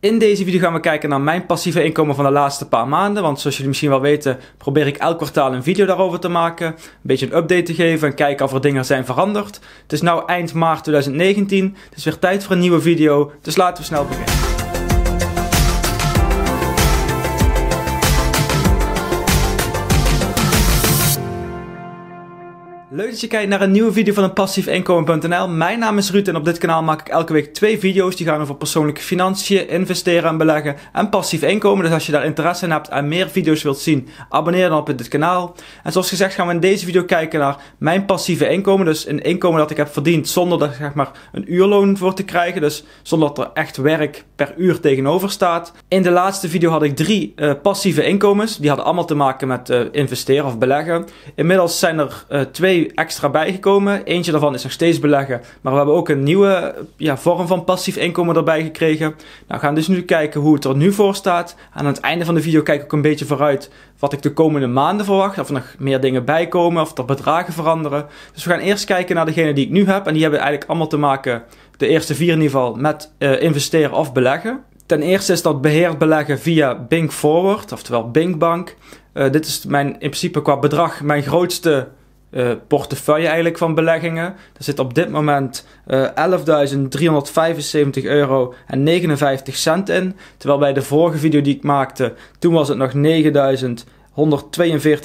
In deze video gaan we kijken naar mijn passieve inkomen van de laatste paar maanden. Want zoals jullie misschien wel weten, probeer ik elk kwartaal een video daarover te maken. Een beetje een update te geven en kijken of er dingen zijn veranderd. Het is nu eind maart 2019. Het is weer tijd voor een nieuwe video. Dus laten we snel beginnen. Leuk dat je kijkt naar een nieuwe video van passiefinkomen.nl. Mijn naam is Ruud en op dit kanaal maak ik elke week twee video's die gaan over persoonlijke financiën, investeren en beleggen en passief inkomen. Dus als je daar interesse in hebt en meer video's wilt zien, abonneer dan op dit kanaal. En zoals gezegd gaan we in deze video kijken naar mijn passieve inkomen. Dus een inkomen dat ik heb verdiend zonder er zeg maar een uurloon voor te krijgen. Dus zonder dat er echt werk per uur tegenover staat. In de laatste video had ik drie eh, passieve inkomens. Die hadden allemaal te maken met eh, investeren of beleggen. Inmiddels zijn er eh, twee extra bijgekomen. Eentje daarvan is nog steeds beleggen. Maar we hebben ook een nieuwe ja, vorm van passief inkomen erbij gekregen. Nou, we gaan dus nu kijken hoe het er nu voor staat. Aan het einde van de video kijk ik ook een beetje vooruit wat ik de komende maanden verwacht. Of er nog meer dingen bijkomen of er bedragen veranderen. Dus we gaan eerst kijken naar degene die ik nu heb. En die hebben eigenlijk allemaal te maken, de eerste vier in ieder geval, met eh, investeren of beleggen. Ten eerste is dat beheerd beleggen via Bink Forward, oftewel Bink Bank. Eh, dit is mijn, in principe qua bedrag mijn grootste eh, portefeuille eigenlijk van beleggingen. Er zit op dit moment uh, eh, 11.375 euro en 59 cent in. Terwijl bij de vorige video die ik maakte, toen was het nog 9.142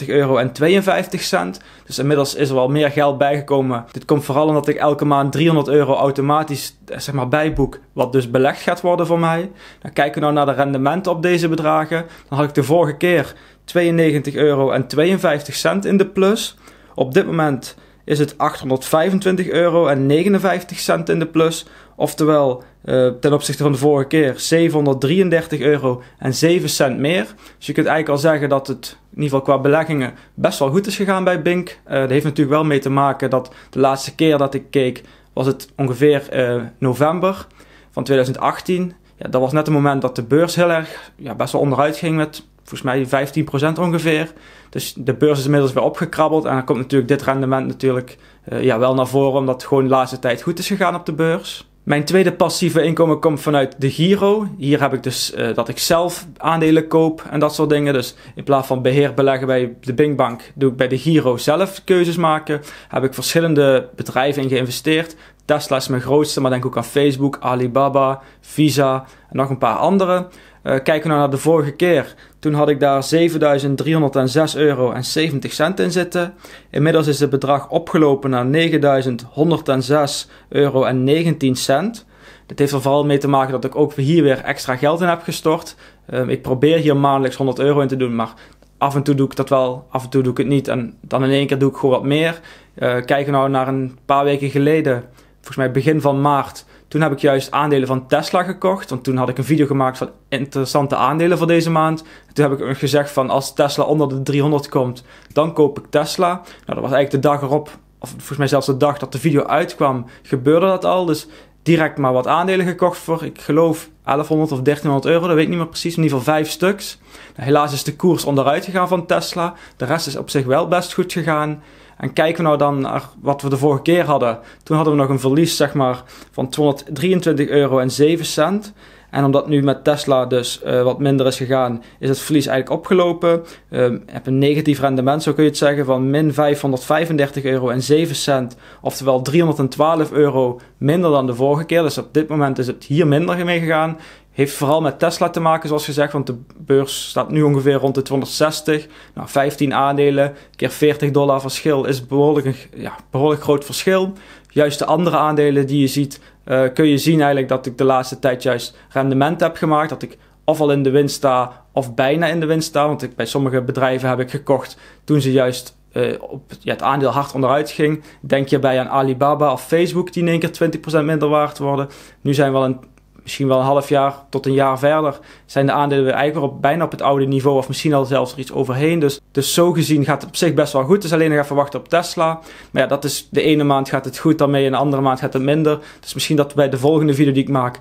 euro en 52 cent. Dus inmiddels is er wel meer geld bijgekomen. Dit komt vooral omdat ik elke maand 300 euro automatisch eh, zeg maar, bijboek, wat dus belegd gaat worden voor mij. Dan kijken we nou naar de rendementen op deze bedragen. Dan had ik de vorige keer 92 euro en 52 cent in de plus. Op dit moment is het 825 euro en 59 cent in de plus. Oftewel eh, ten opzichte van de vorige keer 733 euro en 7 cent meer. Dus je kunt eigenlijk al zeggen dat het in ieder geval qua beleggingen best wel goed is gegaan bij Bink. Eh, dat heeft natuurlijk wel mee te maken dat de laatste keer dat ik keek was het ongeveer eh, november van 2018. Ja, dat was net het moment dat de beurs heel erg ja, best wel onderuit ging met volgens mij 15% ongeveer. Dus de beurs is inmiddels weer opgekrabbeld. En dan komt natuurlijk dit rendement natuurlijk eh, ja, wel naar voren, omdat het gewoon de laatste tijd goed is gegaan op de beurs. Mijn tweede passieve inkomen komt vanuit de Giro. Hier heb ik dus eh, dat ik zelf aandelen koop en dat soort dingen. Dus in plaats van beheer beleggen bij de Bank, doe ik bij de Giro zelf keuzes maken. Heb ik verschillende bedrijven in geïnvesteerd. Tesla is mijn grootste, maar denk ook aan Facebook, Alibaba, Visa en nog een paar andere. Eh, kijken we naar de vorige keer. Toen had ik daar 7.306 euro en 70 cent in zitten. Inmiddels is het bedrag opgelopen naar 9.106 euro en 19 cent. Dat heeft er vooral mee te maken dat ik ook hier weer extra geld in heb gestort. Ehm, ik probeer hier maandelijks 100 euro in te doen, maar af en toe doe ik dat wel, af en toe doe ik het niet. En dan in één keer doe ik gewoon wat meer. Eh, kijken we nou naar een paar weken geleden, volgens mij begin van maart toen heb ik juist aandelen van Tesla gekocht. Want toen had ik een video gemaakt van interessante aandelen voor deze maand. Toen heb ik gezegd van als Tesla onder de 300 komt, dan koop ik Tesla. Nou, dat was eigenlijk de dag erop, of volgens mij zelfs de dag dat de video uitkwam, gebeurde dat al. Dus direct maar wat aandelen gekocht voor, ik geloof 1100 of 1300 euro, dat weet ik niet meer precies, in ieder geval vijf stuks. Nou, helaas is de koers onderuit gegaan van Tesla, de rest is op zich wel best goed gegaan. En kijken we nou dan naar wat we de vorige keer hadden. Toen hadden we nog een verlies zeg maar, van 223 euro en cent. En omdat nu met Tesla dus eh, wat minder is gegaan, is het verlies eigenlijk opgelopen. Um, ehm, heb een negatief rendement, zo kun je het zeggen, van min 535 euro en 7 cent. Oftewel 312 euro minder dan de vorige keer. Dus op dit moment is het hier minder mee gegaan. Heeft vooral met Tesla te maken, zoals gezegd, want de beurs staat nu ongeveer rond de 260. Nou, 15 aandelen keer 40 dollar verschil is behoorlijk, een, ja, behoorlijk groot verschil. Juist de andere aandelen die je ziet, eh, kun je zien eigenlijk dat ik de laatste tijd juist rendement heb gemaakt. Dat ik ofwel in de winst sta of bijna in de winst sta. Want ik, bij sommige bedrijven heb ik gekocht toen ze juist eh, op ja, het aandeel hard onderuit ging. Denk je bij aan Alibaba of Facebook die in één keer 20% minder waard worden. Nu zijn we al een misschien wel een half jaar tot een jaar verder zijn de aandelen weer eigenlijk op, bijna op het oude niveau of misschien al zelfs er iets overheen. Dus, dus zo gezien gaat het op zich best wel goed. Dus alleen nog even wachten op Tesla. Maar ja, dat is de ene maand gaat het goed daarmee en de andere maand gaat het minder. Dus misschien dat bij de volgende video die ik maak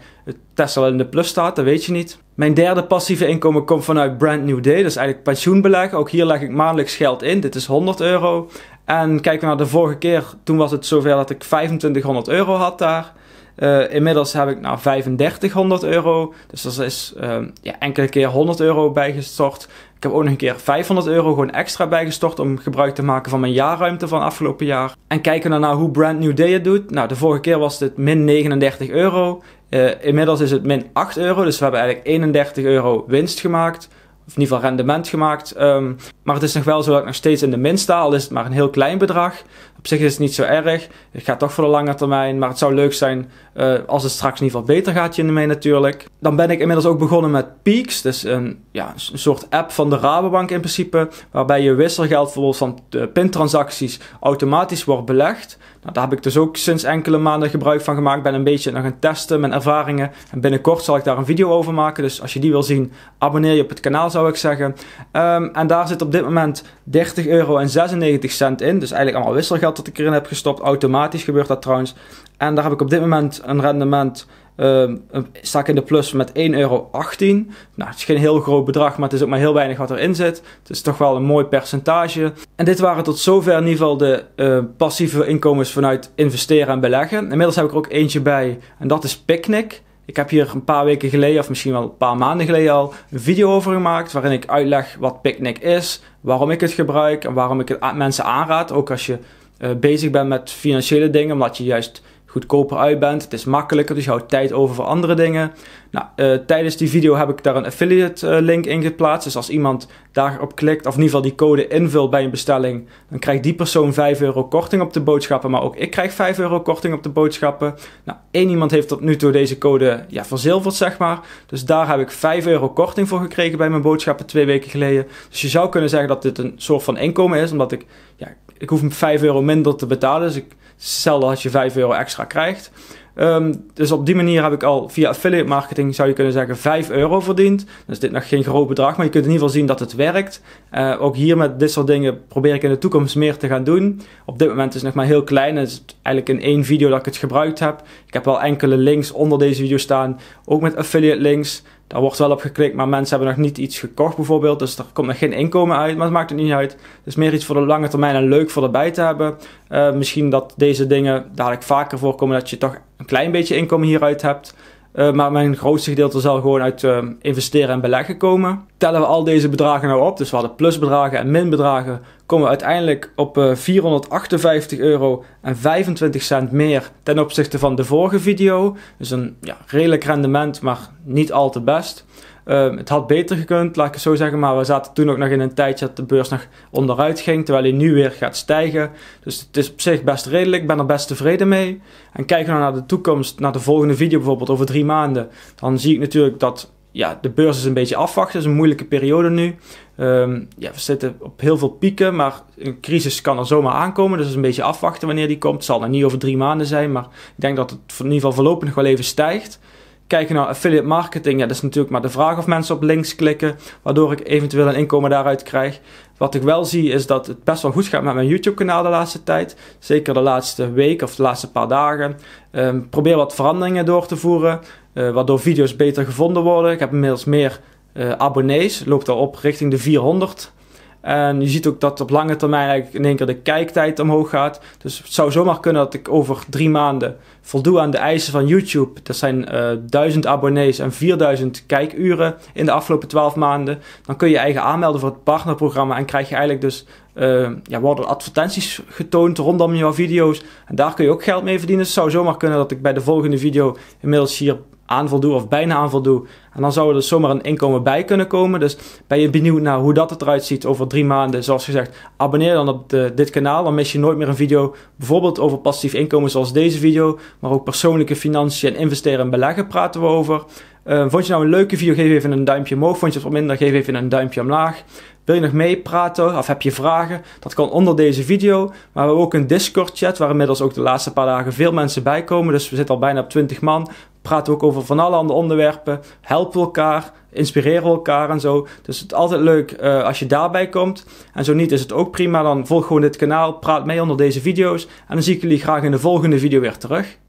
Tesla in de plus staat, dat weet je niet. Mijn derde passieve inkomen komt vanuit Brand New Day, dat is eigenlijk pensioenbeleg. Ook hier leg ik maandelijks geld in, dit is 100 euro. En kijken we naar de vorige keer, toen was het zover dat ik 2500 euro had daar. Eh, inmiddels heb ik naar nou 3500 euro. Dus dat is ehm, ja, enkele keer 100 euro bijgestort. Ik heb ook nog een keer 500 euro gewoon extra bijgestort om gebruik te maken van mijn jaarruimte van afgelopen jaar. En kijken we nou naar hoe Brand New Day het doet. Nou, de vorige keer was dit min 39 euro. Eh, inmiddels is het min 8 euro. Dus we hebben eigenlijk 31 euro winst gemaakt of in ieder geval rendement gemaakt. Ehm, maar het is nog wel zo dat ik nog steeds in de min sta, al is het maar een heel klein bedrag. Op zich is het niet zo erg. Het gaat toch voor de lange termijn. Maar het zou leuk zijn eh, als het straks in ieder geval beter gaat je mee natuurlijk. Dan ben ik inmiddels ook begonnen met Peaks. Dus een, ja, een soort app van de Rabobank in principe. Waarbij je wisselgeld bijvoorbeeld van eh, pintransacties automatisch wordt belegd. Nou, daar heb ik dus ook sinds enkele maanden gebruik van gemaakt. Ben een beetje nog aan het testen, mijn ervaringen. En binnenkort zal ik daar een video over maken. Dus als je die wil zien, abonneer je op het kanaal zou ik zeggen. Ehm, en daar zit op dit moment 30 euro en 96 cent in. Dus eigenlijk allemaal wisselgeld dat ik erin heb gestopt. Automatisch gebeurt dat trouwens. En daar heb ik op dit moment een rendement. sta ehm, ik in de plus met 1,18 euro. Nou, het is geen heel groot bedrag, maar het is ook maar heel weinig wat erin zit. Het is toch wel een mooi percentage. En dit waren tot zover in ieder geval de eh, passieve inkomens vanuit investeren en beleggen. Inmiddels heb ik er ook eentje bij en dat is Picnic. Ik heb hier een paar weken geleden, of misschien wel een paar maanden geleden al, een video over gemaakt waarin ik uitleg wat Picnic is, waarom ik het gebruik en waarom ik het mensen aanraad. Ook als je eh, bezig bent met financiële dingen, omdat je juist goedkoper uit bent. Het is makkelijker, dus je houdt tijd over voor andere dingen. Nou, eh, tijdens die video heb ik daar een affiliate eh, link in geplaatst. Dus als iemand daarop klikt, of in ieder geval die code invult bij een bestelling, dan krijgt die persoon 5 euro korting op de boodschappen. Maar ook ik krijg 5 euro korting op de boodschappen. Nou, één iemand heeft tot nu toe deze code ja, verzilverd, zeg maar. Dus daar heb ik 5 euro korting voor gekregen bij mijn boodschappen twee weken geleden. Dus je zou kunnen zeggen dat dit een soort van inkomen is, omdat ik ja, ik hoef 5 euro minder te betalen. Dus ik, zelden als je 5 euro extra krijgt. Ehm, dus op die manier heb ik al via affiliate marketing zou je kunnen zeggen 5 euro verdiend. Dus dit nog geen groot bedrag, maar je kunt in ieder geval zien dat het werkt. Eh, ook hier met dit soort dingen probeer ik in de toekomst meer te gaan doen. Op dit moment is het nog maar heel klein. Het is eigenlijk in één video dat ik het gebruikt heb. Ik heb wel enkele links onder deze video staan, ook met affiliate links er wordt wel op geklikt, maar mensen hebben nog niet iets gekocht bijvoorbeeld. Dus er komt nog geen inkomen uit, maar het maakt het niet uit. Het is meer iets voor de lange termijn en leuk voor erbij te hebben. Eh, misschien dat deze dingen dadelijk vaker voorkomen, dat je toch een klein beetje inkomen hieruit hebt. Eh, maar mijn grootste gedeelte zal gewoon uit eh, investeren en beleggen komen. Tellen we al deze bedragen nou op, dus we hadden plusbedragen en minbedragen, komen we uiteindelijk op uh, eh, 458 euro en 25 cent meer ten opzichte van de vorige video. Dus een ja, redelijk rendement, maar niet al te best. Ehm, het had beter gekund, laat ik het zo zeggen. Maar we zaten toen ook nog in een tijdje dat de beurs nog onderuit ging. Terwijl hij nu weer gaat stijgen. Dus het is op zich best redelijk. Ik ben er best tevreden mee. En kijken we nou naar de toekomst, naar de volgende video bijvoorbeeld over drie maanden. Dan zie ik natuurlijk dat ja, de beurs is een beetje afwachten. Het is een moeilijke periode nu. Ehm, ja, we zitten op heel veel pieken, maar een crisis kan er zomaar aankomen. Dus is een beetje afwachten wanneer die komt. Het zal nog niet over drie maanden zijn, maar ik denk dat het in ieder geval voorlopig nog wel even stijgt kijken naar affiliate marketing, ja, dat is natuurlijk maar de vraag of mensen op links klikken, waardoor ik eventueel een inkomen daaruit krijg. Wat ik wel zie is dat het best wel goed gaat met mijn YouTube-kanaal de laatste tijd. Zeker de laatste week of de laatste paar dagen. Ehm, probeer wat veranderingen door te voeren, eh, waardoor video's beter gevonden worden. Ik heb inmiddels meer eh, abonnees, loopt al op richting de 400. En je ziet ook dat op lange termijn eigenlijk in één keer de kijktijd omhoog gaat. Dus het zou zomaar kunnen dat ik over drie maanden voldoe aan de eisen van YouTube. Dat zijn uh, eh, 1000 abonnees en 4000 kijkuren in de afgelopen 12 maanden. Dan kun je je eigen aanmelden voor het partnerprogramma en krijg je eigenlijk dus eh, ja, worden advertenties getoond rondom jouw video's. En daar kun je ook geld mee verdienen. Het zou zomaar kunnen dat ik bij de volgende video inmiddels hier aan of bijna aan En dan zou er dus zomaar een inkomen bij kunnen komen. Dus ben je benieuwd naar hoe dat eruit ziet over drie maanden? Zoals gezegd, abonneer dan op dit kanaal. Dan mis je nooit meer een video bijvoorbeeld over passief inkomen zoals deze video. Maar ook persoonlijke financiën en investeren en beleggen praten we over. Ehm, vond je nou een leuke video? Geef even een duimpje omhoog. Vond je het wat minder? Geef even een duimpje omlaag. Wil je nog meepraten of heb je vragen? Dat kan onder deze video. Maar we hebben ook een Discord chat waar inmiddels ook de laatste paar dagen veel mensen bij komen. Dus we zitten al bijna op 20 man praten we ook over van alle andere onderwerpen. Helpen elkaar, inspireren elkaar en zo. Dus het is altijd leuk uh, als je daarbij komt. En zo niet is het ook prima. Dan volg gewoon dit kanaal, praat mee onder deze video's. En dan zie ik jullie graag in de volgende video weer terug.